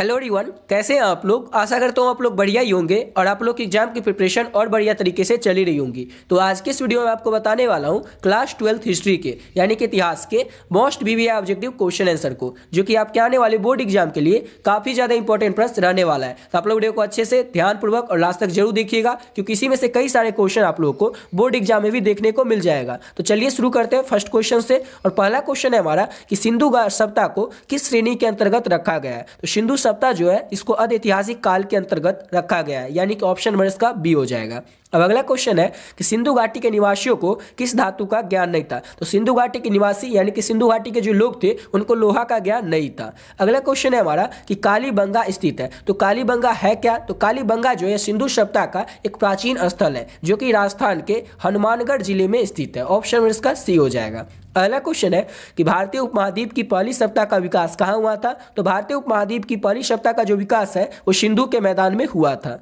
hello रिवन कैसे हैं आप लोग आशा करता हूँ आप लोग बढ़िया ही होंगे और आप लोग की एग्जाम की प्रिपरेशन और बढ़िया तरीके से चली रही होंगी तो आज के इस वीडियो में आपको बताने वाला हूँ क्लास ट्वेल्थ हिस्ट्री के यानी कि इतिहास के most B objective question answer को जो कि आपके आने वाले बोर्ड एग्जाम के लिए काफ़ी ज़्यादा इंपॉर्टेंट प्रश्न रहने वाला है तो आप लोग वीडियो को अच्छे से ध्यानपूर्वक और लास्ट तक जरूर देखिएगा क्योंकि इसी में से कई सारे क्वेश्चन आप लोगों को बोर्ड एग्जाम में भी देखने को मिल जाएगा तो चलिए शुरू करते हैं फर्स्ट क्वेश्चन से और पहला क्वेश्चन है हमारा कि सिंधु सप्ताह को किस श्रेणी के अंतर्गत रखा गया है तो सिंधु सप्ताह जो है इसको अनऐतिहासिक काल के अंतर्गत रखा गया है यानी कि ऑप्शन नंबर इसका बी हो जाएगा अब अगला क्वेश्चन है कि सिंधु घाटी के निवासियों को किस धातु का ज्ञान नहीं था तो सिंधु घाटी के निवासी यानी कि सिंधु घाटी के जो लोग थे उनको लोहा का ज्ञान नहीं था अगला क्वेश्चन है हमारा कि कालीबंगा स्थित है तो कालीबंगा है क्या तो कालीबंगा जो है सिंधु सभ्यता का एक प्राचीन स्थल है जो कि राजस्थान के हनुमानगढ़ जिले में स्थित है ऑप्शन इसका सी हो जाएगा अगला क्वेश्चन है कि भारतीय उपमहाद्वीप की पहली सप्ताह का विकास कहाँ हुआ था तो भारतीय उपमहाद्वीप की पहली सप्ताह का जो विकास है वो सिंधु के मैदान में हुआ था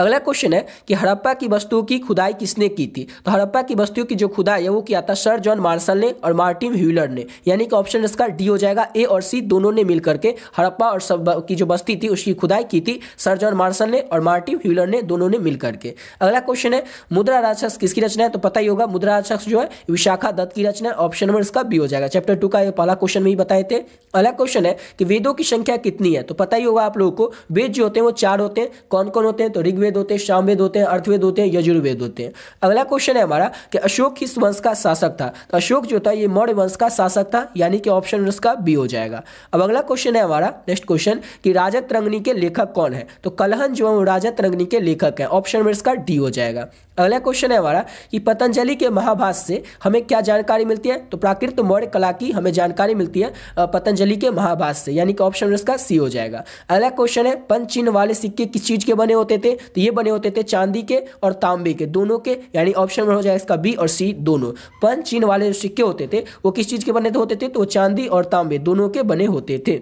अगला क्वेश्चन है कि हड़प्पा की वस्तुओं की खुदाई किसने की थी तो हड़प्पा की वस्तुओं की जो खुदाई है वो किया था सर जॉन मार्शल ने और मार्टिन ह्यूलर ने यानी कि ऑप्शन इसका डी हो जाएगा ए और सी दोनों ने मिलकर के हड़प्पा और सब की जो बस्ती थी उसकी खुदाई की थी सर जॉन मार्शल ने और मार्टिन ह्यूलर ने दोनों ने मिलकर के अगला क्वेश्चन है मुद्रा राक्षस किसकी रचना है तो पता ही होगा मुद्रा राक्षस जो है विशाखा दत्त की रचना है ऑप्शन नंबर इसका बी हो जाएगा चैप्टर टू का पहला क्वेश्चन में ही बताए थे अगला क्वेश्चन है कि वेदों की संख्या कितनी है तो पता ही होगा आप लोगों को वेद जो होते हैं वो चार होते हैं कौन कौन होते हैं तो ऋग्वेद ऋग्वेद होते हैं शामवेद होते हैं अर्थवेद होते हैं यजुर्वेद होते हैं अगला क्वेश्चन है हमारा कि अशोक किस वंश का शासक था तो अशोक जो था ये मौर्य वंश का शासक था यानी कि ऑप्शन उसका बी हो जाएगा अब अगला क्वेश्चन है हमारा नेक्स्ट क्वेश्चन कि राजा तरंगनी के लेखक कौन है तो कलहन जो है राजा तरंगनी के लेखक है ऑप्शन नंबर इसका डी हो जाएगा अगला क्वेश्चन है हमारा कि पतंजलि के महाभाष से हमें क्या जानकारी मिलती है तो प्राकृत मौर्य कला की हमें जानकारी मिलती है पतंजलि के महाभाष से यानी कि ऑप्शन इसका सी हो जाएगा अगला क्वेश्चन है पंच चिन्ह वाले सिक्के किस चीज के बने होते थे तो ये बने होते थे चांदी के और तांबे के दोनों के यानी ऑप्शन में हो जाएगा इसका बी और सी दोनों पंच चीन वाले जो सिक्के होते थे वो किस चीज़ के बने होते थे तो चांदी और तांबे दोनों के बने होते थे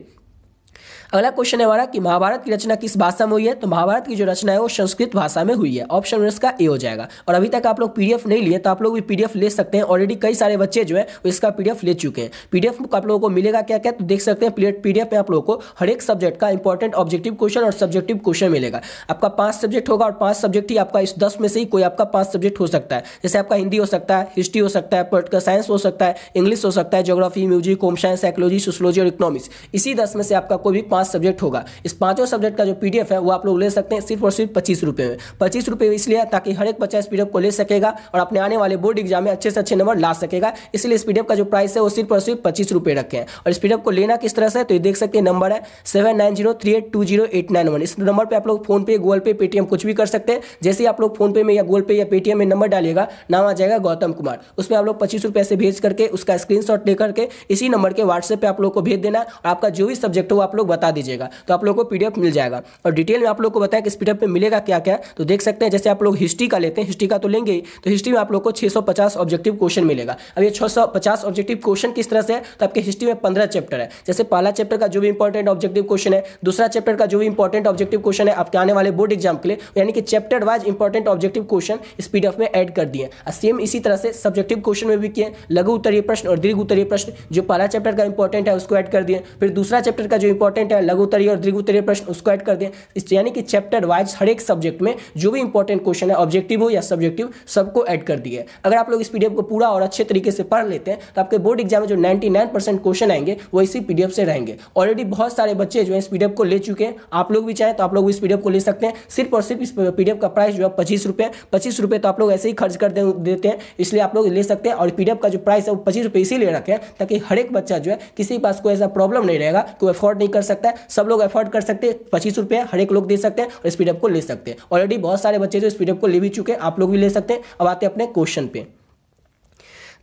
अगला क्वेश्चन है हमारा कि महाभारत की रचना किस भाषा में हुई है तो महाभारत की जो रचना है वो संस्कृत भाषा में हुई है ऑप्शन नंबर इसका ए हो जाएगा और अभी तक आप लोग पीडीएफ नहीं लिए तो आप लोग भी पीडीएफ ले सकते हैं ऑलरेडी कई सारे बच्चे जो है इसका पीडीएफ ले चुके हैं पीडीएफ आप लोगों को मिलेगा क्या क्या तो देख सकते हैं पीडीएफ में आप लोगों को हर एक सब्जेक्ट का इंपॉर्टेंट ऑब्जेक्टिव क्वेश्चन और सब्जेक्टिव क्वेश्चन मिलेगा आपका पांच सब्जेक्ट होगा और पांच सब्जेक्ट ही आपका इस दस में से ही कोई आपका पांच सब्जेक्ट हो सकता है जैसे आपका हिंदी हो सकता है हिस्ट्री हो सकता है पोलिटिकल साइंस हो सकता है इंग्लिश हो सकता है geography music home science psychology sociology और इकोनॉमिक्स इसी दस में से आपका कोई भी पांच सब्जेक्ट होगा इस पांचों सब्जेक्ट का जो पीडीएफ है वो आप लोग ले सकते हैं सिर्फ और सिर्फ पच्चीस रुपये में पच्चीस रुपये इसलिए ताकि हर एक बच्चा इस पीडीएफ को ले सकेगा और अपने आने वाले बोर्ड एग्जाम में अच्छे से अच्छे नंबर ला सकेगा इसलिए इस पीडीएफ का जो प्राइस है वो सिर्फ और सिर्फ पच्चीस रुपये रखें और इस पीडीएफ को लेना किस तरह से तो ये देख सकते हैं नंबर है seven nine zero three eight two zero eight nine one इस नंबर पर आप लोग फोन पे गूगल पे पेटीएम कुछ भी कर सकते हैं जैसे ही आप लोग फोन पे में या गूगल पे या पेटीएम में नंबर डालिएगा नाम आ जाएगा गौतम कुमार उसमें आप लोग पच्चीस रुपये से भेज करके उसका स्क्रीन लेकर के इसी नंबर के व्हाट्सएप पर आप लोग को भेज देना और आपका जो भी सब्जेक्ट हो आप लोग बता बता दीजिएगा तो आप लोग को पी मिल जाएगा और डिटेल में आप लोग को बताया कि इस में मिलेगा क्या क्या तो देख सकते हैं जैसे आप लोग हिस्ट्री का लेते हैं हिस्ट्री का तो लेंगे ही तो हिस्ट्री में आप लोग को 650 ऑब्जेक्टिव क्वेश्चन मिलेगा अब ये 650 ऑब्जेक्टिव क्वेश्चन किस तरह से है तो आपके हिस्ट्री में पंद्रह चैप्टर है जैसे पहला चैप्टर का जो भी इंपॉर्टेंट ऑब्जेक्टिव क्वेश्चन है दूसरा चैप्टर का जो भी इंपॉर्टेंट ऑब्जेक्टिव क्वेश्चन है आपके आने वाले बोर्ड एग्जाम के लिए यानी कि chapter wise important objective question इस पीडीएफ में एड कर दिए सेम इसी तरह से सब्जेक्टिव क्वेश्चन में भी किए लघु उत्तरीय प्रश्न और दीर्घ उत्तरीय प्रश्न जो पहला चैप्टर का इंपॉर्टेंट है उसको एड कर दिए फिर दूसरा चैप्टर का जो इंपॉर्टेंट है है उत्तरीय और उत्तरीय प्रश्न उसको ऐड कर दें इस यानी कि चैप्टर वाइज हर एक सब्जेक्ट में जो भी इंपॉर्टेंट क्वेश्चन है ऑब्जेक्टिव हो या सब्जेक्टिव सबको ऐड कर दिए अगर आप लोग इस पीडीएफ को पूरा और अच्छे तरीके से पढ़ लेते हैं तो आपके बोर्ड एग्जाम में जो नाइन परसेंट क्वेश्चन आएंगे वो इसी पीडीएफ से रहेंगे ऑलरेडी बहुत सारे बच्चे जो है इस पीडीएफ को ले चुके हैं आप लोग भी चाहें तो आप लोग इस पीडीएफ को ले सकते हैं सिर्फ और सिर्फ इस पीडीएफ का प्राइस जो है पच्चीस रुपये पच्चीस रुपये तो आप लोग ऐसे ही खर्च कर देते हैं इसलिए आप लोग ले सकते हैं और पीडीएफ का जो प्राइस है वो पच्चीस रुपये इसीलिए रखें ताकि हर एक बच्चा जो है किसी के पास कोई ऐसा प्रॉब्लम नहीं रहेगा कोई अफोर्ड नहीं कर सकता सकता है सब लोग एफर्ट कर सकते हैं पच्चीस रुपये हर एक लोग दे सकते हैं और स्पीडअप को ले सकते हैं ऑलरेडी बहुत सारे बच्चे जो स्पीडअप को ले भी चुके हैं आप लोग भी ले सकते हैं अब आते हैं अपने क्वेश्चन पे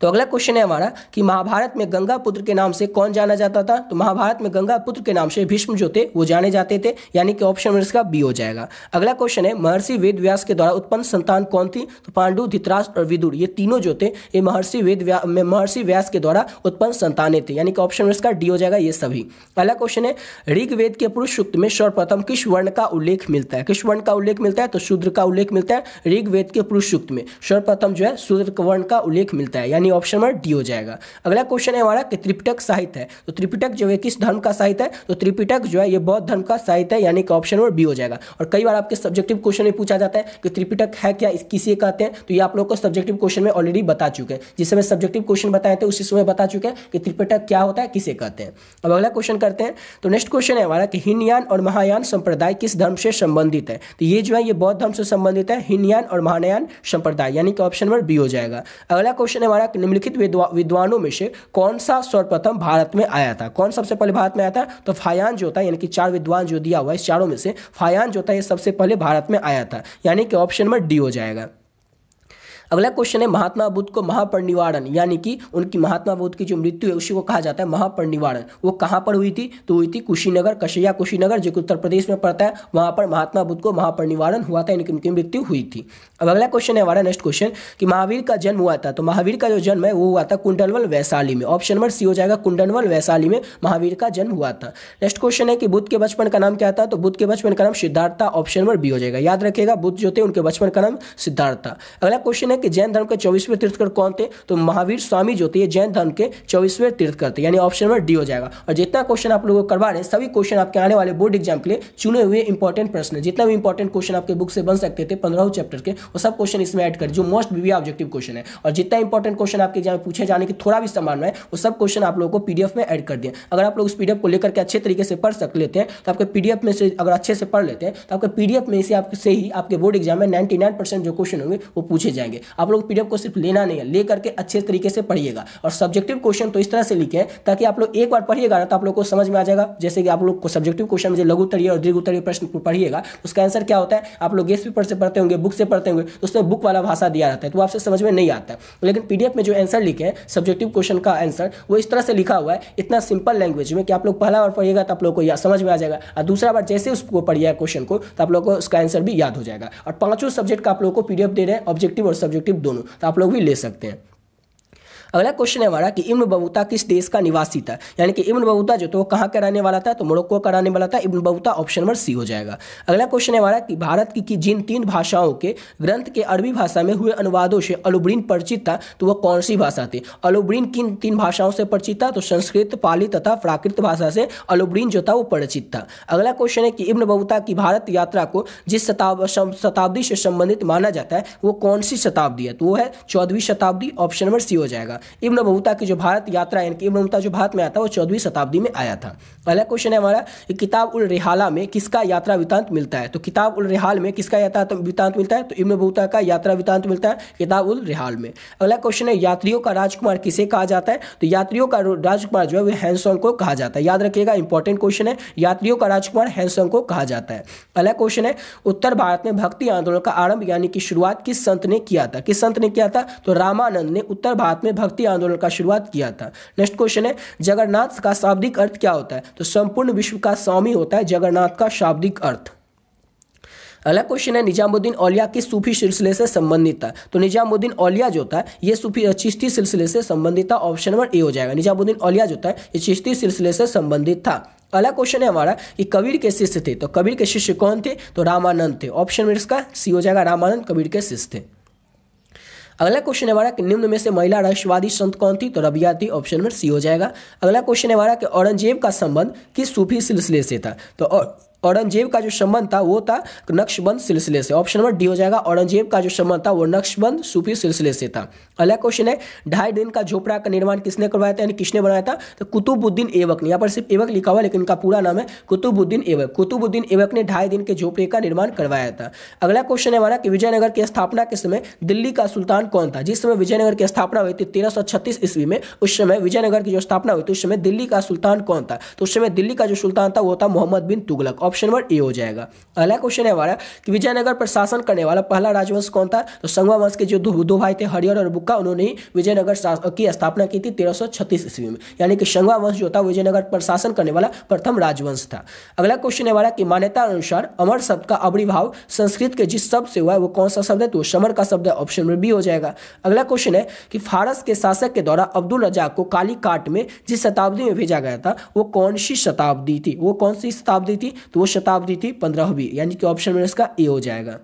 तो अगला क्वेश्चन है हमारा कि महाभारत में गंगा पुत्र के नाम से कौन जाना जाता था तो महाभारत में गंगा पुत्र के नाम से भीष्म जो थे वो जाने जाते थे यानी कि ऑप्शन नंबर इसका बी हो जाएगा अगला क्वेश्चन है महर्षि वेद व्यास के द्वारा उत्पन्न संतान कौन थी तो पांडु धित्राष्ट्र और विदुर ये तीनों जो थे ये महर्षि वेद महर्षि व्यास के द्वारा उत्पन्न संतानें थे यानी कि ऑप्शन नंबर इसका डी हो जाएगा ये सभी अगला क्वेश्चन है ऋग्वेद के पुरुष सूक्त में सर्वप्रथम किस वर्ण का उल्लेख मिलता है किस वर्ण का उल्लेख मिलता है तो शूद्र का उल्लेख मिलता है ऋग्वेद के पुरुष सूक्त में सर्वप्रथम जो है शूद्र वर्ण का उल्लेख मिलता है यानी यानी ऑप्शन नंबर डी हो जाएगा अगला क्वेश्चन है हमारा कि त्रिपिटक साहित्य है तो त्रिपिटक जो है किस धर्म का साहित्य है तो त्रिपिटक जो है ये बौद्ध धर्म का साहित्य है यानी कि ऑप्शन नंबर बी हो जाएगा और कई बार आपके सब्जेक्टिव क्वेश्चन में पूछा जाता है कि त्रिपिटक है क्या किसे कहते हैं तो ये आप लोग को सब्जेक्टिव क्वेश्चन में ऑलरेडी बता चुके हैं जिस समय सब्जेक्टिव क्वेश्चन बताए थे उसी समय बता चुके हैं कि त्रिपिटक क्या होता है किसे कहते हैं अब अगला क्वेश्चन करते हैं तो नेक्स्ट क्वेश्चन है हमारा कि हिनयान और महायान संप्रदाय किस धर्म से संबंधित है तो ये जो है ये बौद्ध धर्म से संबंधित है हिनयान और महायान संप्रदाय यानी कि ऑप्शन नंबर बी हो जाएगा अगला क्वेश्चन है हमारा तक निम्नलिखित विद्वानों में से कौन सा सर्वप्रथम भारत में आया था कौन सबसे पहले भारत में आया था तो फायान जो था यानी कि चार विद्वान जो दिया हुआ है इस चारों में से फायान जो था ये सबसे पहले भारत में आया था यानी कि ऑप्शन नंबर डी हो जाएगा अगला क्वेश्चन है महात्मा बुद्ध को महापरिनिवारण यानी कि उनकी महात्मा बुद्ध की जो मृत्यु है उसी को कहा जाता है महापरिनिवारण वो कहाँ पर हुई थी तो हुई थी कुशीनगर कशैया कुशीनगर जो कि उत्तर प्रदेश में पड़ता है वहाँ पर महात्मा बुद्ध को महापरिनिवारण हुआ था यानी कि उनकी मृत्यु हुई थी अब अगला क्वेश्चन है हमारा नेक्स्ट क्वेश्चन कि महावीर का जन्म हुआ था तो महावीर का जो जन्म है वो हुआ था कुंडलवल वैशाली में ऑप्शन नंबर सी हो जाएगा कुंडलवल वैशाली में महावीर का जन्म हुआ था नेक्स्ट क्वेश्चन है कि बुद्ध के बचपन का नाम क्या था तो बुद्ध के बचपन का नाम सिद्धार्थ था ऑप्शन नंबर बी हो जाएगा याद रखेगा बुद्ध जो थे उनके बचपन का नाम सिद्धार्थ था अगला क्वेश्चन है हैं कि जैन धर्म के चौबीसवें तीर्थकर कौन थे तो महावीर स्वामी जो थे जैन धर्म के चौबीसवें तीर्थकर थे यानी ऑप्शन नंबर डी हो जाएगा और जितना क्वेश्चन आप लोगों को करवा रहे हैं सभी क्वेश्चन आपके आने वाले बोर्ड एग्जाम के लिए चुने हुए इंपॉर्टेंट प्रश्न जितना भी इंपॉर्टेंट क्वेश्चन आपके बुक से बन सकते थे पंद्रह चैप्टर के वो सब क्वेश्चन इसमें ऐड कर जो मोस्ट बीवी ऑब्जेक्टिव क्वेश्चन है और जितना इंपॉर्टेंट क्वेश्चन आपके एग्जाम में पूछे जाने की थोड़ा भी संभावना है वो सब क्वेश्चन आप लोगों को पीडीएफ में एड कर दिया अगर आप लोग उस पीडीएफ को लेकर के अच्छे तरीके से पढ़ सक लेते हैं तो आपके पीडीएफ में से अगर अच्छे से पढ़ लेते हैं तो आपके पीडीएफ में से आपसे ही आपके बोर्ड एग्जाम में 99 परसेंट जो क्वेश्चन होंगे वो पूछे जाएंगे आप लोग पीडीएफ को सिर्फ लेना नहीं है ले करके अच्छे तरीके से पढ़िएगा और सब्जेक्टिव क्वेश्चन तो इस तरह से लिखे ताकि आप लोग एक बार पढ़िएगा ना तो आप लोग को समझ में आ जाएगा जैसे कि आप लोग को सब्जेक्टिव क्वेश्चन में लघु उत्तरीय और दीर्घ उत्तरीय प्रश्न पढ़िएगा उसका आंसर क्या होता है आप लोग गेस्ट पेपर से पढ़ते होंगे बुक से पढ़ते होंगे तो उसमें बुक वाला भाषा दिया जाता है तो आपसे समझ में नहीं आता है लेकिन पीडीएफ में जो आंसर लिखे सब्जेक्टिव क्वेश्चन का आंसर वो इस तरह से लिखा हुआ है इतना सिंपल लैंग्वेज में कि आप लोग पहला बार पढ़िएगा तो आप लोग को समझ में आ जाएगा और दूसरा बार जैसे उसको पढ़िएगा क्वेश्चन को तो आप लोग को उसका आंसर भी याद हो जाएगा और पांचों सब्जेक्ट का आप लोग को पीडीएफ दे रहे हैं ऑब्जेक्टिव और सब्जेक्ट ऑब्जेक्टिव दोनों तो आप लोग भी ले सकते हैं अगला क्वेश्चन है हमारा कि इब्न बबूता किस देश का निवासी था यानी कि इब्न बबूता जो तो कहाँ का रहने वाला था तो मोरक्को का रहने वाला था इब्न बबूता ऑप्शन नंबर सी हो जाएगा अगला क्वेश्चन है हमारा कि भारत की, की जिन तीन भाषाओं के ग्रंथ के अरबी भाषा में हुए अनुवादों से अलुब्रीन परिचित था तो वह कौन सी भाषा थी अलुब्रीन किन तीन भाषाओं से परिचित था तो संस्कृत पाली तथा प्राकृत भाषा से अलुब्रीन जो था वो परिचित था अगला क्वेश्चन है कि इब्न बबूता की भारत यात्रा को जिस शताब्दी से संबंधित माना जाता है वो कौन सी शताब्दी है तो वो है चौदहवीं शताब्दी ऑप्शन नंबर सी हो जाएगा इब्न बतूता की जो भारत यात्रा है इब्न बतूता जो भारत में आया था वो चौदहवीं शताब्दी में आया था अगला क्वेश्चन है हमारा किताब उल रिहाला में किसका यात्रा वृतांत मिलता है तो किताब उल रिहाल में किसका यात्रा वृतांत मिलता है तो इब्न बतूता का यात्रा वृतांत मिलता है किताब उल रिहाल में अगला क्वेश्चन है यात्रियों का राजकुमार किसे कहा जाता है तो यात्रियों का राजकुमार जो है वो हैंसोंग को कहा जाता है याद रखिएगा इंपॉर्टेंट क्वेश्चन है यात्रियों का राजकुमार हैंसोंग को कहा जाता है अगला क्वेश्चन है उत्तर भारत में भक्ति आंदोलन का आरंभ यानी कि शुरुआत किस संत ने किया था किस संत ने किया था तो रामानंद ने उत्तर भारत में भक्ति आंदोलन का शुरुआत किया था नेक्स्ट क्वेश्चन है जगन्नाथ का शाब्दिक अर्थ क्या होता है तो संपूर्ण विश्व का स्वामी होता है जगन्नाथ का शाब्दिक अर्थ अगला क्वेश्चन है निजामुद्दीन औलिया किस सूफी सिलसिले से संबंधित था तो निजामुद्दीन औलिया जो होता है ये सूफी चिश्ती सिलसिले से संबंधित था ऑप्शन नंबर ए हो जाएगा निजामुद्दीन औलिया जो होता है ये चिश्ती सिलसिले से संबंधित था अगला क्वेश्चन है हमारा कि कबीर के शिष्य थे तो कबीर के शिष्य कौन थे तो रामानंद थे ऑप्शन नंबर इसका सी हो जाएगा रामानंद कबीर के शिष्य थे अगला क्वेश्चन है हमारा कि निम्न में से महिला राष्ट्रवादी संत कौन थी तो रबिया थी ऑप्शन नंबर सी हो जाएगा अगला क्वेश्चन है हमारा कि औरंगजेब का संबंध किस सूफी सिलसिले से था तो औरंगजेब का जो संबंध था वो था नक्शबंद सिलसिले से ऑप्शन नंबर डी हो जाएगा औरंगजेब का जो संबंध था वो नक्शबंद सूफी सिलसिले से था अगला क्वेश्चन है ढाई दिन का झोपड़ा का निर्माण किसने करवाया था किसने बनाया था तो कुतुबुद्दीन एवक ने यहाँ पर सिर्फ एवक लिखा हुआ लेकिन इनका पूरा नाम है कुतुबुद्दीन एवक कुतुबुद्दीन एवक ने ढाई दिन के झोपड़े का निर्माण करवाया था अगला क्वेश्चन है हमारा कि विजयनगर की स्थापना के समय दिल्ली का सुल्तान कौन था जिस समय विजयनगर की स्थापना हुई थी तेरह ईस्वी में उस समय विजयनगर की जो स्थापना हुई थी उस समय दिल्ली का सुल्तान कौन था तो उस समय दिल्ली का जो सुल्तान था वो था Muhammad bin Tughlaq option number A हो जाएगा अगला क्वेश्चन है हमारा कि विजयनगर पर शासन करने वाला पहला राजवंश कौन था तो संगवा वंश के जो दो, दो भाई थे हरिहर और बुक्का उन्होंने ही विजयनगर की स्थापना की थी तेरह ईस्वी में यानी कि संगवा वंश जो था विजयनगर पर शासन करने वाला प्रथम राजवंश था अगला क्वेश्चन है हमारा कि मान्यता अनुसार अमर शब्द का अवरिभाव संस्कृत के जिस शब्द से हुआ है वो कौन सा शब्द है तो समर का शब्द है ऑप्शन नंबर बी हो जाएगा अगला क्वेश्चन है कि फारस के शासक के द्वारा अब्दुल रजाक को काली काट में जिस शताब्दी में भेजा गया था वो कौन सी शताब्दी थी वो कौन सी शताब्दी थी तो शताब्दी थी पंद्रहवीं यानी कि ऑप्शन में इसका ए हो जाएगा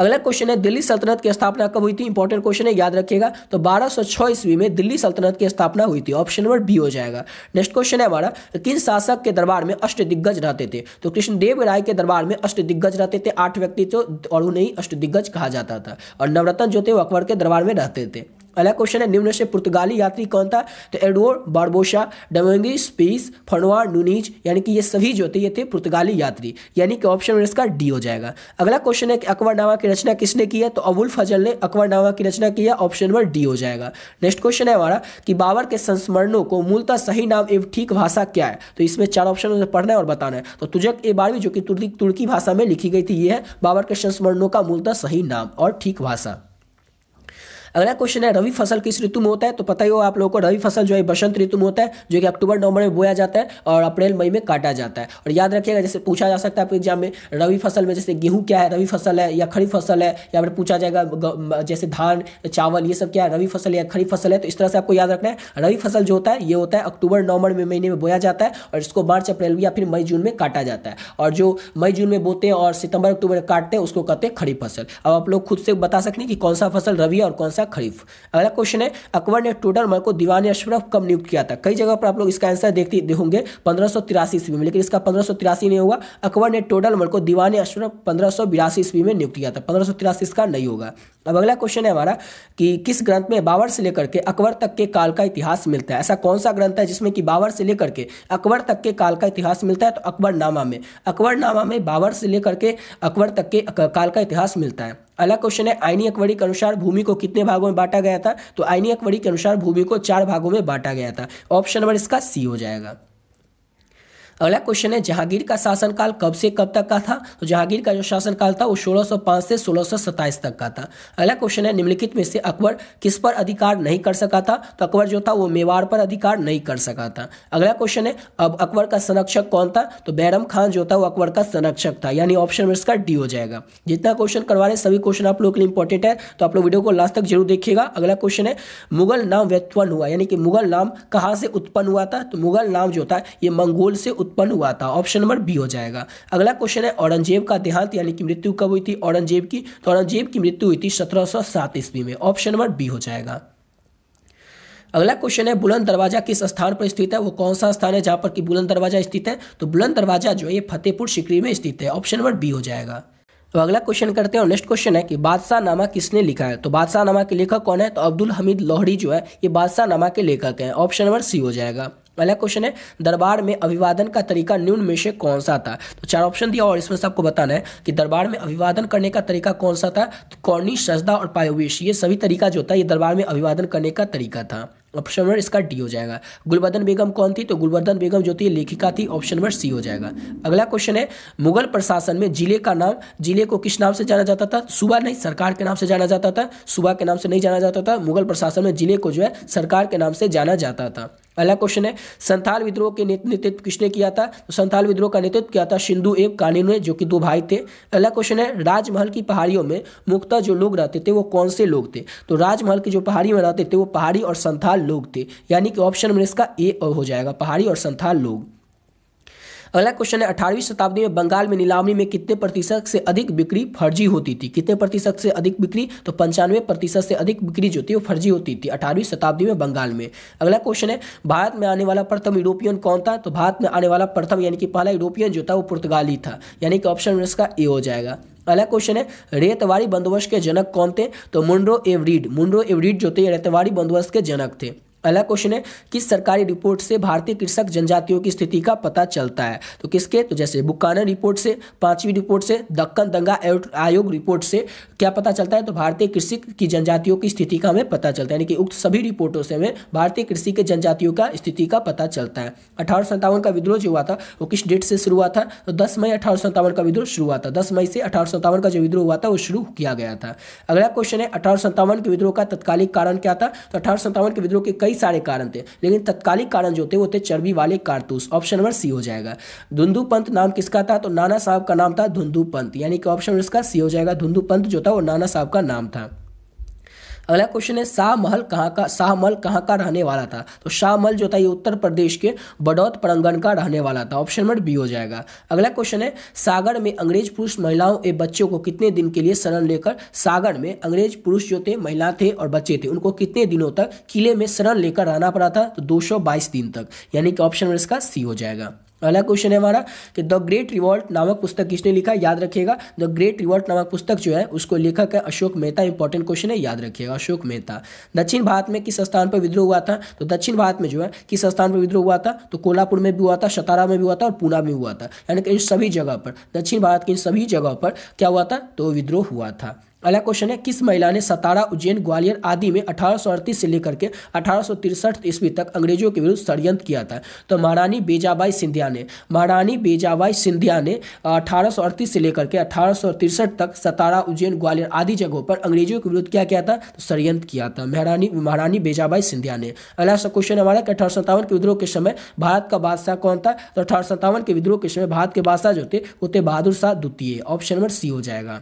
अगला क्वेश्चन है दिल्ली सल्तनत की स्थापना कब हुई थी इंपॉर्टेंट क्वेश्चन है याद रखिएगा तो 1206 सौ ईस्वी में दिल्ली सल्तनत की स्थापना हुई थी ऑप्शन नंबर बी हो जाएगा नेक्स्ट क्वेश्चन है हमारा किन शासक के दरबार में अष्ट दिग्गज रहते थे तो कृष्णदेव राय के दरबार में अष्ट दिग्गज रहते थे आठ व्यक्ति तो और उन्हें अष्ट दिग्गज कहा जाता था और नवरत्न जो थे वो अकबर के दरबार में रहते थे अगला क्वेश्चन है निम्न से पुर्तगाली यात्री कौन था तो एडवर्ड बारबोशा डमेंगी स्पीस फनवा नूनीज यानी कि ये सभी जो थे ये थे पुर्तगाली यात्री यानी कि ऑप्शन में इसका डी हो जाएगा अगला क्वेश्चन है कि अकबरनामा की रचना किसने की है तो अबुल फजल ने अकबरनामा की रचना की है ऑप्शन नंबर डी हो जाएगा नेक्स्ट क्वेश्चन है हमारा कि बाबर के संस्मरणों को मूलतः सही नाम एवं ठीक भाषा क्या है तो इसमें चार ऑप्शन पढ़ना है और बताना है तो तुझक ए बारहवीं जो कि तुर्की भाषा में लिखी गई थी ये है बाबर के संस्मरणों का मूलतः सही नाम और ठीक भाषा अगला क्वेश्चन है रवि फसल किस ऋतु में होता है तो पता ही हो आप लोगों को रवि फसल जो है बसंत ऋतु में होता है जो कि अक्टूबर नवंबर में बोया जाता है और अप्रैल मई में काटा जाता है और याद रखिएगा जैसे पूछा जा सकता है आपके एग्जाम में रवि फसल में जैसे गेहूँ क्या है रवि फसल है या खरीफ फसल है या फिर पूछा जाएगा जैसे धान चावल ये सब क्या है रवि फसल या खरीफ फसल है तो इस तरह से आपको याद रखना है रवि फसल जो होता है ये होता है अक्टूबर नवंबर में महीने में बोया जाता है और इसको मार्च अप्रैल या फिर मई जून में काटा जाता है और जो मई जून में बोते हैं और सितंबर अक्टूबर में काटते हैं उसको कहते हैं खरीफ फसल अब आप लोग खुद से बता सकते हैं कि कौन सा फसल रवि और कौन सा था खरीफ अगला क्वेश्चन है अकबर ने टोटल मल को दीवान अशरफ कब नियुक्त किया था कई जगह पर आप लोग इसका आंसर देखते दे होंगे पंद्रह ईस्वी में लेकिन इसका पंद्रह नहीं होगा अकबर ने टोटल मल को दीवान अशरफ पंद्रह ईस्वी में नियुक्त किया था पंद्रह इसका नहीं होगा अब अगला क्वेश्चन है हमारा कि किस ग्रंथ में बाबर से लेकर के अकबर तक के काल का इतिहास मिलता है ऐसा कौन सा ग्रंथ है जिसमें कि बाबर से लेकर के अकबर तक के काल का इतिहास मिलता है तो अकबर नामा में अकबर नामा में बाबर से लेकर के अकबर तक के काल का इतिहास मिलता है अगला क्वेश्चन है आईनी अकबरी के अनुसार भूमि को कितने भागों में बांटा गया था तो आईनी अकबरी के अनुसार भूमि को चार भागों में बांटा गया था ऑप्शन नंबर इसका सी हो जाएगा अगला क्वेश्चन है जहांगीर का शासनकाल कब से कब तक का था तो जहांगीर का जो शासनकाल था वो 1605 से सोलह तक का था अगला क्वेश्चन है निम्नलिखित में से अकबर किस पर अधिकार नहीं कर सका था तो अकबर जो था वो मेवाड़ पर अधिकार नहीं कर सका था अगला क्वेश्चन है अब अकबर का संरक्षक कौन था तो बैरम खान जो था वो अकबर का संरक्षक था यानी ऑप्शन में इसका डी हो जाएगा जितना क्वेश्चन करवा रहे सभी क्वेश्चन आप लोग के लिए इंपॉर्टेंट है तो आप लोग वीडियो को लास्ट तक जरूर देखिएगा अगला क्वेश्चन है मुगल नाम व्युत्पन्न हुआ यानी कि मुगल नाम कहाँ से उत्पन्न हुआ था तो मुगल नाम जो था ये मंगोल से उत्पन्न उत्पन्न हुआ था ऑप्शन नंबर बी हो जाएगा अगला क्वेश्चन है औरंगजेब का देहांत यानी कि मृत्यु कब हुई थी औरंगजेब की तो औरंगजेब की मृत्यु हुई थी सत्रह ईस्वी में ऑप्शन नंबर बी हो जाएगा अगला क्वेश्चन है बुलंद दरवाजा किस स्थान पर स्थित है वो कौन सा स्थान है जहां पर कि बुलंद दरवाजा स्थित है तो बुलंद दरवाजा जो है ये फतेहपुर सिकरी में स्थित है ऑप्शन नंबर बी हो जाएगा तो अगला क्वेश्चन करते हैं और नेक्स्ट क्वेश्चन है कि बादशाह नामा किसने लिखा है तो बादशाह नामा के लेखक कौन है तो अब्दुल हमीद लोहड़ी जो है ये बादशाह नामा के लेखक हैं ऑप्शन नंबर सी हो जाएगा अगला क्वेश्चन है दरबार में अभिवादन का तरीका न्यून में से कौन सा था तो चार ऑप्शन दिया और इसमें से आपको बताना है कि दरबार में अभिवादन करने का तरीका कौन सा था तो कौनी सजदा और पायोवेश ये सभी तरीका जो था ये दरबार में अभिवादन करने का तरीका था ऑप्शन नंबर इसका डी हो जाएगा गुलवर्धन बेगम कौन थी तो गुलवर्धन बेगम जो थी लेखिका थी ऑप्शन नंबर सी हो जाएगा अगला क्वेश्चन है मुगल प्रशासन में जिले का नाम जिले को किस नाम से जाना जाता था सुबह नहीं सरकार के नाम से जाना जाता था सुबह के नाम से नहीं जाना जाता था मुगल प्रशासन में जिले को जो है सरकार के नाम से जाना जाता था अगला क्वेश्चन है संथाल विद्रोह के नेतृत्व किसने किया था तो संथाल विद्रोह का नेतृत्व किया था सिंधु एवं कानून ने जो कि दो भाई थे अगला क्वेश्चन है राजमहल की पहाड़ियों में मुख्ता जो लोग रहते थे वो कौन से लोग थे तो राजमहल के जो पहाड़ी में रहते थे वो पहाड़ी और संथाल लोग थे यानी कि ऑप्शन में इसका ए हो जाएगा पहाड़ी और संथाल लोग अगला क्वेश्चन है अठारहवीं शताब्दी में बंगाल में नीलामी में कितने प्रतिशत से अधिक बिक्री फर्जी होती थी कितने प्रतिशत से अधिक बिक्री तो पंचानवे प्रतिशत से अधिक बिक्री जो थी वो फर्जी होती थी अठारहवीं शताब्दी में बंगाल में अगला क्वेश्चन है भारत में आने वाला प्रथम यूरोपियन कौन था तो भारत में आने वाला प्रथम यानी कि पहला यूरोपियन जो था वो पुर्तगाली था यानी कि ऑप्शन इसका ए हो जाएगा अगला क्वेश्चन है रेतवाड़ी बंदोबस्त के जनक कौन थे तो मुंड्रो एवरीड मुंड्रो एवरीड जो थे रेतवाड़ी बंदोबस्त के जनक थे अगला क्वेश्चन है किस सरकारी रिपोर्ट से भारतीय कृषक जनजातियों की स्थिति का पता चलता है तो किसके तो जैसे बुकानन रिपोर्ट से पांचवी रिपोर्ट से दक्कन दंगा आयोग रिपोर्ट से क्या पता चलता है तो भारतीय कृषि की जनजातियों की स्थिति का हमें पता चलता है यानी कि उक्त सभी रिपोर्टों से हमें भारतीय कृषि के जनजातियों का स्थिति का पता चलता है अठारह का विद्रोह जो हुआ था वो किस डेट से शुरू हुआ था तो दस मई अठारह का विद्रोह शुरू हुआ था दस मई से अठारह का जो विद्रोह हुआ था वो शुरू किया गया था अगला क्वेश्चन है अठारह के विद्रोह का तत्कालिक कारण क्या था तो अठारह के विद्रोह के कई कई सारे कारण थे लेकिन तत्कालिक कारण जो थे वो थे चर्बी वाले कारतूस ऑप्शन नंबर सी हो जाएगा धुंधु पंत नाम किसका था तो नाना साहब का नाम था धुंधु पंत यानी कि ऑप्शन इसका सी हो जाएगा धुंधु पंत जो था वो नाना साहब का नाम था अगला क्वेश्चन है शाह महल कहाँ का शाह महल कहाँ का रहने वाला था तो शाह महल जो था ये उत्तर प्रदेश के बडौत प्रांगण का रहने वाला था ऑप्शन नंबर बी हो जाएगा अगला क्वेश्चन है सागर में अंग्रेज पुरुष महिलाओं एवं बच्चों को कितने दिन के लिए शरण लेकर सागर में अंग्रेज पुरुष जो थे महिला थे और बच्चे थे उनको कितने दिनों तक किले में शरण लेकर रहना पड़ा था तो दो दिन तक यानी कि ऑप्शन नंबर इसका सी हो जाएगा अगला क्वेश्चन है हमारा कि द ग्रेट रिवॉल्ट नामक पुस्तक किसने लिखा याद रखिएगा द ग्रेट रिवॉल्ट नामक पुस्तक जो है उसको लेखक है अशोक मेहता इंपॉर्टेंट क्वेश्चन है याद रखिएगा अशोक मेहता दक्षिण भारत में किस स्थान पर विद्रोह हुआ था तो दक्षिण भारत में जो है किस स्थान पर विद्रोह हुआ था तो कोल्हापुर में भी हुआ था सतारा में भी हुआ था और पूना में हुआ था यानी कि इन सभी जगह पर दक्षिण भारत की इन सभी जगह पर क्या हुआ था तो विद्रोह हुआ था अगला क्वेश्चन है किस महिला ने सतारा उज्जैन ग्वालियर आदि में अठारह से लेकर के अठारह ईस्वी तक अंग्रेजों के विरुद्ध षडयंत्र किया था तो महारानी बेजाबाई सिंधिया ने महारानी बेजाबाई सिंधिया ने अठारह से लेकर के अठारह तक सतारा उज्जैन ग्वालियर आदि जगहों पर अंग्रेजों के विरुद्ध क्या किया था तो षडयंत्र किया था महारानी महारानी बेजाबाई सिंधिया ने अगला क्वेश्चन हमारा अठारह अठारह के विद्रोह के समय भारत का बादशाह कौन था तो अठारह के विद्रोह के समय भारत के बादशाह जो थे वो थे बहादुर शाह द्वितीय ऑप्शन नंबर सी हो जाएगा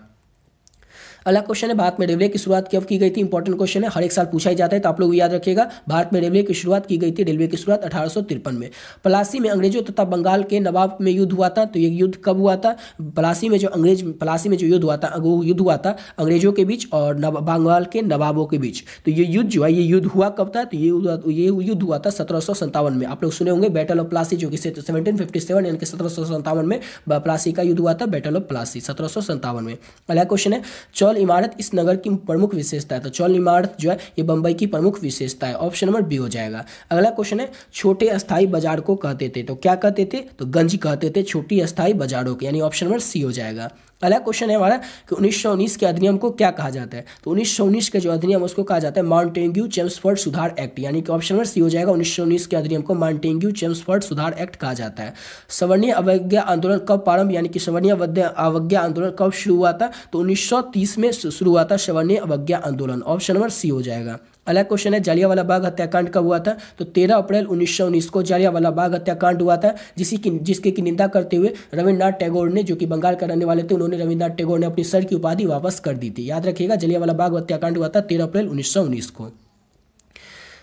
अगला क्वेश्चन है भारत में रेलवे की शुरुआत कब की गई थी इंपॉर्टेंट क्वेश्चन है हर एक साल पूछा ही जाता है तो आप लोग याद रखिएगा भारत में रेलवे की शुरुआत की गई थी रेलवे की शुरुआत अठारह में पलासी में अंग्रेजों तथा बंगाल के नवाब में युद्ध हुआ था तो ये युद्ध कब हुआ था पलासी में जो अंग्रेज पलासी में जो युद्ध हुआ था वो युद्ध हुआ था अंग्रेजों के बीच और बंगाल के नवाबों के बीच तो ये युद्ध जो है ये युद्ध हुआ कब था तो ये ये युद्ध हुआ था सत्रह में आप लोग सुने होंगे बैटल ऑफ प्लासी जो कि सेवनटीन फिफ्टी सेवन यानी सौ सत्तावन में प्लासी का युद्ध हुआ था बैटल ऑफ प्लासी सत्रह सौ में अगला क्वेश्चन है चौल इमारत इस नगर की प्रमुख विशेषता है तो चौल इमारत जो है ये बंबई की प्रमुख विशेषता है ऑप्शन नंबर बी हो जाएगा अगला क्वेश्चन है छोटे अस्थायी बाजार को कहते थे तो क्या कहते थे तो गंज कहते थे छोटी अस्थायी बाजारों को यानी ऑप्शन नंबर सी हो जाएगा अगला क्वेश्चन है हमारा कि 1919 के अधिनियम को क्या कहा जाता है तो 1919 का जो अधिनियम उसको कहा जाता है माउंटेंग्यू चेम्सफर्ड सुधार एक्ट यानी कि ऑप्शन नंबर सी हो जाएगा 1919 के अधिनियम को माउंटेंग्यू चेम्सफर्ड सुधार एक्ट कहा जाता है सवर्णीय अवज्ञा आंदोलन कब प्रारंभ यानी कि सवर्णीय अवज्ञा आंदोलन कब शुरू हुआ था तो उन्नीस में शुरू हुआ था सवर्णीय अवज्ञा आंदोलन ऑप्शन नंबर सी हो जाएगा अगला क्वेश्चन है जालियावाला बाग हत्याकांड कब हुआ था तो 13 अप्रैल 1919 को जालियावाला बाग हत्याकांड हुआ था जिसी की जिसके की निंदा करते हुए रविन्द्रनाथ टैगोर ने जो कि बंगाल का रहने वाले थे उन्होंने रविन्द्रनाथ टैगोर ने अपनी सर की उपाधि वापस कर दी थी याद रखिएगा जालियावाला बाग हत्याकांड हुआ था तेरह अप्रैल उन्नीस को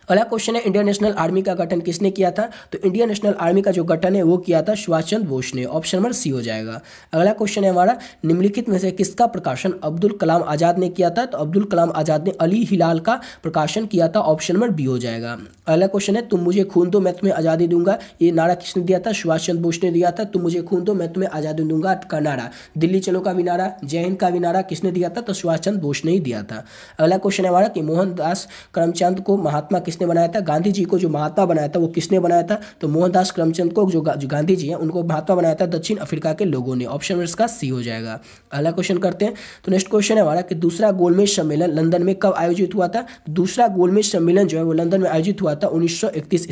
अगला क्वेश्चन है इंडियन नेशनल आर्मी का गठन किसने किया था तो इंडियन नेशनल आर्मी का जो गठन है वो किया था सुभाष चंद्र बोस ने ऑप्शन नंबर सी हो जाएगा अगला क्वेश्चन है हमारा निम्नलिखित में से किसका प्रकाशन अब्दुल कलाम आज़ाद ने किया था तो अब्दुल कलाम आज़ाद ने अली हिलाल का प्रकाशन किया था ऑप्शन नंबर बी हो जाएगा अगला क्वेश्चन है तुम मुझे खून दो मैं तुम्हें आज़ादी दूंगा ये नारा किसने दिया था सुभाष चंद्र बोस ने दिया था तुम मुझे खून दो मैं तुम्हें आज़ादी दूंगा का नारा दिल्ली चलो का भी नारा जय हिंद का भी नारा किसने दिया था तो सुभाष चंद्र बोस ने ही दिया था अगला क्वेश्चन है हमारा कि मोहनदास करमचंद को महात्मा किस किसने बनाया था गांधी जी को जो महात्मा बनाया था वो किसने बनाया था तो मोहनदास करमचंद को जो, जो गांधी जी हैं उनको महात्मा बनाया था दक्षिण अफ्रीका के लोगों ने ऑप्शन नंबर इसका सी हो जाएगा अगला क्वेश्चन करते हैं तो नेक्स्ट क्वेश्चन है हमारा कि दूसरा गोलमेज सम्मेलन लंदन में कब आयोजित हुआ था दूसरा गोलमेज सम्मेलन जो है वो लंदन में आयोजित हुआ था उन्नीस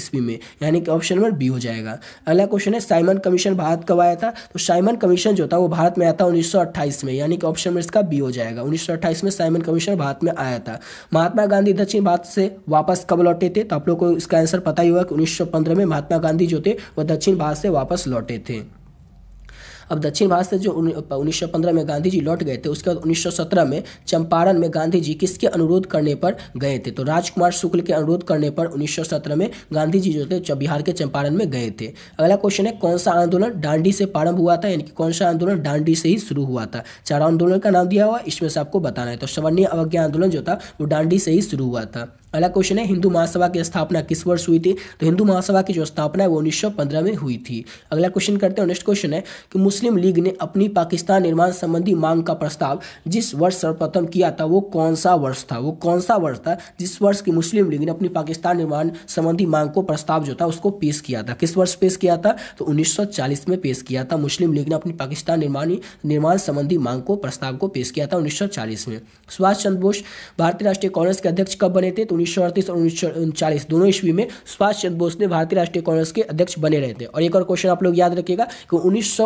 ईस्वी में यानी कि ऑप्शन नंबर बी हो जाएगा अगला क्वेश्चन है साइमन कमीशन भारत कब आया था तो साइमन कमीशन जो था वो भारत में आया था उन्नीस में यानी कि ऑप्शन नंबर इसका बी हो जाएगा उन्नीस में साइमन कमीशन भारत में आया था महात्मा गांधी दक्षिण भारत से वापस कब लौट लौटे थे तो आप लोग को इसका आंसर पता ही होगा कि 1915 में महात्मा गांधी जो थे वह दक्षिण भारत से वापस लौटे थे अब दक्षिण भारत से जो 1915 में गांधी जी लौट गए थे उसके बाद 1917 में चंपारण में गांधी जी किसके अनुरोध करने पर गए थे तो राजकुमार शुक्ल के अनुरोध करने पर 1917 में गांधी जी जो थे बिहार के चंपारण में गए थे अगला क्वेश्चन है कौन सा आंदोलन डांडी से प्रारंभ हुआ था यानी कि कौन सा आंदोलन डांडी से ही शुरू हुआ था चार आंदोलन का नाम दिया हुआ इसमें से आपको बताना है तो सवर्णीय अवज्ञा आंदोलन जो था वो डांडी से ही शुरू हुआ था अगला क्वेश्चन है हिंदू महासभा की स्थापना किस वर्ष हुई थी तो हिंदू महासभा की जो स्थापना है वो उन्नीस में हुई थी अगला क्वेश्चन करते हैं नेक्स्ट क्वेश्चन है कि मुस्लिम लीग ने अपनी पाकिस्तान निर्माण संबंधी मांग का प्रस्ताव जिस वर्ष सर्वप्रथम किया था वो कौन सा वर्ष था वो कौन सा वर्ष था जिस वर्ष की मुस्लिम लीग ने अपनी पाकिस्तान निर्माण संबंधी मांग को प्रस्ताव जो था उसको पेश किया था किस वर्ष पेश किया था तो उन्नीस में पेश किया था मुस्लिम लीग ने अपनी पाकिस्तान निर्माण निर्माण संबंधी मांग को प्रस्ताव को पेश किया था उन्नीस में सुभाष चंद्र बोस भारतीय राष्ट्रीय कांग्रेस के अध्यक्ष कब बने थे तो उन्नीस और उन्नीस दोनों ईस्वी में सुभाष चंद्र बोस ने भारतीय राष्ट्रीय कांग्रेस के अध्यक्ष बने रहे थे और एक और क्वेश्चन आप लोग याद रखेगा कि उन्नीस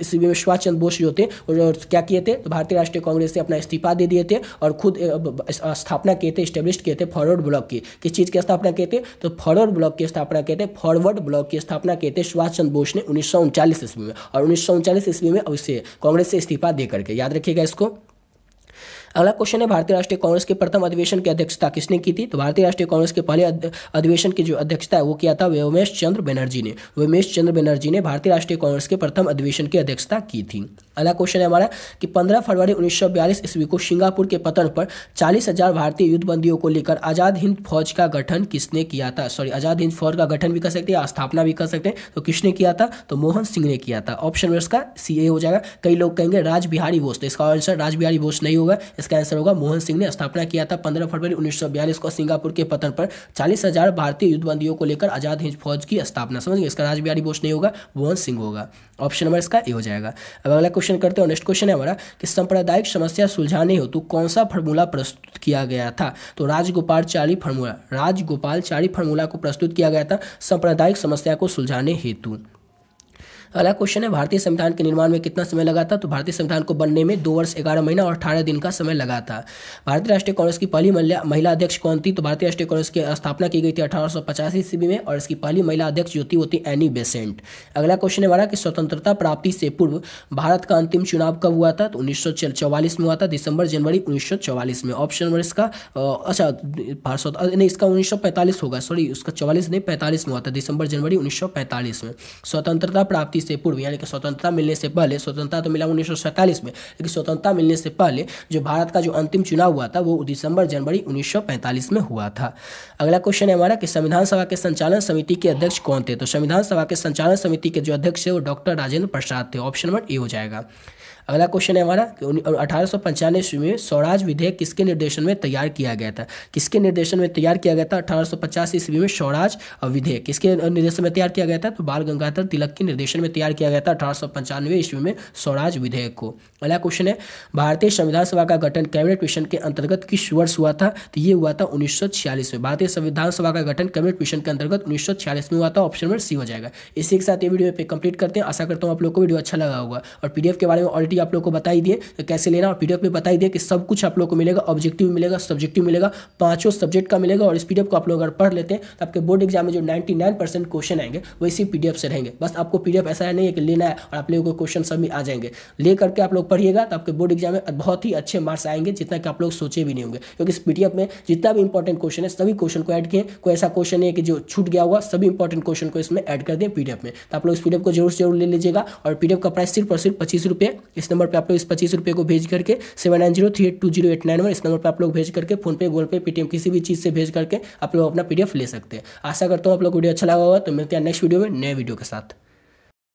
ईस्वी में सुभाष चंद्र बोस जो थे क्या किए थे तो भारतीय राष्ट्रीय कांग्रेस से अपना इस्तीफा दे दिए थे और खुद स्थापना किए थे स्टेब्लिश किए थे फॉरवर्ड ब्लॉक की किस चीज़ की स्थापना किए थे तो फॉरवर्ड ब्लॉक की स्थापना किए थे फॉरवर्ड ब्लॉक की स्थापना किए थे सुभाष चंद्र बोस ने उन्नीस ईस्वी में और उन्नीस ईस्वी में अब कांग्रेस से इस्तीफा दे करके याद रखिएगा इसको अगला क्वेश्चन है भारतीय राष्ट्रीय कांग्रेस के प्रथम अधिवेशन की अध्यक्षता किसने की थी तो भारतीय राष्ट्रीय कांग्रेस के पहले अधिवेशन की जो अध्यक्षता है वो किया था व्योमेश चंद्र बनर्जी ने व्योमेश चंद्र बनर्जी ने भारतीय राष्ट्रीय कांग्रेस के प्रथम अधिवेशन की अध्यक्षता की थी अगला क्वेश्चन है हमारा कि 15 फरवरी 1942 ईस्वी को सिंगापुर के पतन पर 40,000 भारतीय युद्धबंदियों को लेकर आज़ाद हिंद फौज का गठन किसने किया था सॉरी आज़ाद हिंद फौज का गठन भी कर सकते हैं स्थापना भी कर सकते हैं तो किसने किया था तो मोहन सिंह ने किया था ऑप्शन में इसका सी हो जाएगा कई लोग कहेंगे राजबिहारी बोस तो इसका आंसर राजबिहारी बोस नहीं होगा इसका आंसर होगा मोहन सिंह ने स्थापना किया था पंद्रह फरवरी उन्नीस को सिंगापुर के पतन पर चालीस भारतीय युद्धबंदियों को लेकर आज़ाद हिंद फौज की स्थापना समझिए इसका राज बिहारी बोस नहीं होगा मोहन सिंह होगा ऑप्शन नंबर इसका ए हो जाएगा अब अगला क्वेश्चन करते हैं नेक्स्ट क्वेश्चन है हमारा कि सांप्रदायिक समस्या सुलझाने हेतु कौन सा फार्मूला प्रस्तुत किया गया था तो Rajagopalachari formula Rajagopalachari formula को प्रस्तुत किया गया था सांप्रदायिक समस्या को सुलझाने हेतु अगला क्वेश्चन है भारतीय संविधान के निर्माण में कितना समय लगा था तो भारतीय संविधान को बनने में दो वर्ष ग्यारह महीना और अठारह दिन का समय लगा था भारतीय राष्ट्रीय कांग्रेस की पहली महिला अध्यक्ष कौन थी तो भारतीय राष्ट्रीय कांग्रेस की स्थापना की गई थी अठारह सौ ईस्वी में और इसकी पहली महिला अध्यक्ष जो होती एनी बेसेंट अगला क्वेश्चन है कि स्वतंत्रता प्राप्ति से पूर्व भारत का अंतिम चुनाव कब हुआ था तो उन्नीस में हुआ था दिसंबर जनवरी उन्नीस में ऑप्शन नंबर इसका अच्छा नहीं इसका उन्नीस होगा सॉरी उसका चौवालीस नहीं पैंतालीस में हुआ था दिसंबर जनवरी उन्नीस में स्वतंत्रता प्राप्ति प्राप्ति से पूर्व यानी कि स्वतंत्रता मिलने से पहले स्वतंत्रता तो मिला उन्नीस में लेकिन स्वतंत्रता मिलने से पहले जो भारत का जो अंतिम चुनाव हुआ था वो दिसंबर जनवरी उन्नीस में हुआ था अगला क्वेश्चन है हमारा कि संविधान सभा के संचालन समिति के अध्यक्ष कौन थे तो संविधान सभा के संचालन समिति के जो अध्यक्ष थे वो डॉक्टर राजेंद्र प्रसाद थे ऑप्शन नंबर ए हो जाएगा अगला क्वेश्चन है हमारा अठारह सौ ईस्वी में स्वराज विधेयक किसके निर्देशन में तैयार किया गया था किसके निर्देशन में तैयार किया गया था अठारह सौ पचास ईस्वी में स्वराज विधेयक किसके निर्देशन में तैयार किया गया था तो बाल गंगाधर तिलक के निर्देशन में तैयार किया गया था अठारह सौ पंचानवे ईस्वी में स्वराज विधेयक को अगला क्वेश्चन है भारतीय संविधान सभा का गठन कैबिनेट मिशन के अंतर्गत किस वर्ष हुआ था तो ये हुआ था उन्नीस में भारतीय संविधान सभा का गठन कैबिनेट मिशन के अंतर्गत उन्नीस में हुआ था ऑप्शन नंबर सी हो जाएगा इसी के साथ ये वीडियो पे कंप्लीट करते हैं आशा करता हूँ आप लोग को वीडियो अच्छा लगा होगा और पीडीएफ के बारे में ऑलरेडी चीज़ आप लोग को बताई दिए तो कैसे लेना और पी में बताई दिए कि सब कुछ आप लोग को मिलेगा ऑब्जेक्टिव मिलेगा सब्जेक्टिव मिलेगा पाँचों सब्जेक्ट का मिलेगा और इस पी को आप लोग अगर पढ़ लेते हैं तो आपके बोर्ड एग्जाम में जो नाइन्टी क्वेश्चन आएंगे वो इसी पी से रहेंगे बस आपको पी ऐसा है नहीं है कि लेना है और आप लोगों को क्वेश्चन सब आ जाएंगे ले करके आप लोग पढ़िएगा तो आपके बोर्ड एग्जाम में बहुत ही अच्छे मार्क्स आएंगे जितना कि आप लोग सोचे भी नहीं होंगे क्योंकि इस पी में जितना भी इंपॉर्टेंट क्वेश्चन है सभी क्वेश्चन को ऐड किए कोई ऐसा क्वेश्चन नहीं है कि जो छूट गया हुआ सभी इंपॉर्टेंट क्वेश्चन को इसमें ऐड कर दें पीडीएफ में तो आप लोग इस पीडीएफ को जरूर जरूर ले लीजिएगा और पीडीएफ का प्राइस सिर्फ और सिर्फ पच्चीस रुपये इस नंबर पर आप लोग इस पच्चीस रुपये को भेज करके seven nine zero three eight two zero eight nine one इस नंबर पर आप लोग भेज करके फोनपे गूगल पे पेटीएम किसी भी चीज़ से भेज करके आप लोग अपना पीडीएफ ले सकते हैं आशा करता हूँ आप लोग वीडियो अच्छा लगा होगा तो मिलते हैं नेक्स्ट वीडियो में नए वीडियो के साथ